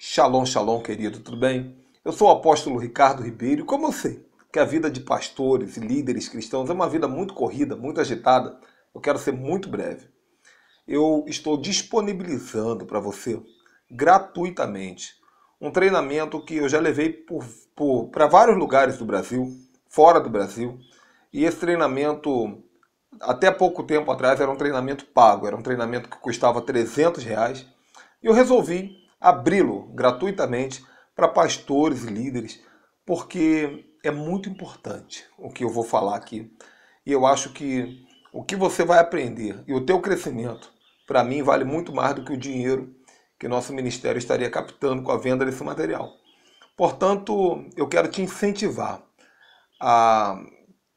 Shalom, shalom, querido, tudo bem? Eu sou o apóstolo Ricardo Ribeiro e, como eu sei que a vida de pastores e líderes cristãos é uma vida muito corrida, muito agitada, eu quero ser muito breve. Eu estou disponibilizando para você, gratuitamente, um treinamento que eu já levei para vários lugares do Brasil, fora do Brasil, e esse treinamento, até pouco tempo atrás, era um treinamento pago, era um treinamento que custava 300 reais, e eu resolvi abri-lo gratuitamente para pastores e líderes, porque é muito importante o que eu vou falar aqui. E eu acho que o que você vai aprender e o teu crescimento, para mim, vale muito mais do que o dinheiro que nosso ministério estaria captando com a venda desse material. Portanto, eu quero te incentivar a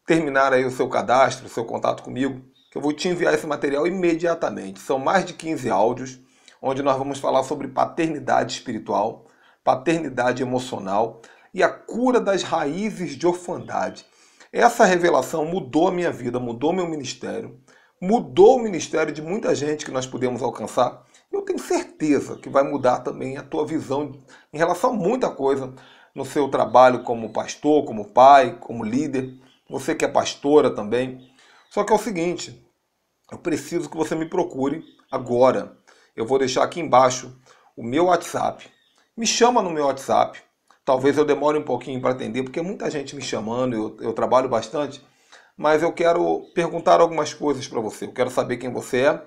terminar aí o seu cadastro, o seu contato comigo, que eu vou te enviar esse material imediatamente. São mais de 15 áudios onde nós vamos falar sobre paternidade espiritual, paternidade emocional e a cura das raízes de orfandade. Essa revelação mudou a minha vida, mudou meu ministério, mudou o ministério de muita gente que nós podemos alcançar. Eu tenho certeza que vai mudar também a tua visão em relação a muita coisa no seu trabalho como pastor, como pai, como líder, você que é pastora também. Só que é o seguinte, eu preciso que você me procure agora. Eu vou deixar aqui embaixo o meu WhatsApp. Me chama no meu WhatsApp. Talvez eu demore um pouquinho para atender, porque muita gente me chamando, eu, eu trabalho bastante. Mas eu quero perguntar algumas coisas para você. Eu quero saber quem você é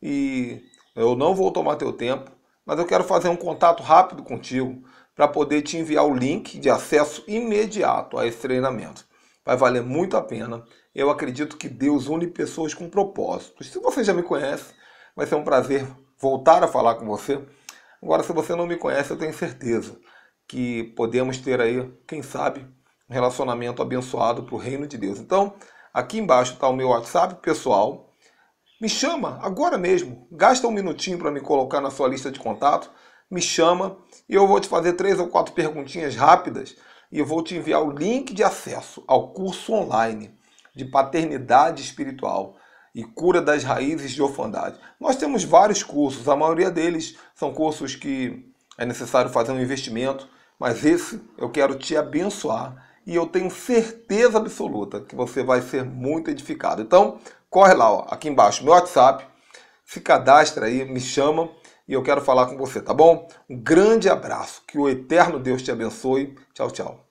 e eu não vou tomar teu tempo, mas eu quero fazer um contato rápido contigo para poder te enviar o link de acesso imediato a esse treinamento. Vai valer muito a pena. Eu acredito que Deus une pessoas com propósitos. Se você já me conhece, vai ser um prazer voltar a falar com você. Agora, se você não me conhece, eu tenho certeza que podemos ter aí, quem sabe, um relacionamento abençoado para o reino de Deus. Então, aqui embaixo está o meu WhatsApp pessoal. Me chama agora mesmo. Gasta um minutinho para me colocar na sua lista de contato. Me chama e eu vou te fazer três ou quatro perguntinhas rápidas e eu vou te enviar o link de acesso ao curso online de paternidade espiritual e cura das raízes de orfandade. Nós temos vários cursos, a maioria deles são cursos que é necessário fazer um investimento, mas esse eu quero te abençoar e eu tenho certeza absoluta que você vai ser muito edificado. Então, corre lá, ó, aqui embaixo, meu WhatsApp, se cadastra aí, me chama e eu quero falar com você, tá bom? Um grande abraço, que o eterno Deus te abençoe. Tchau, tchau.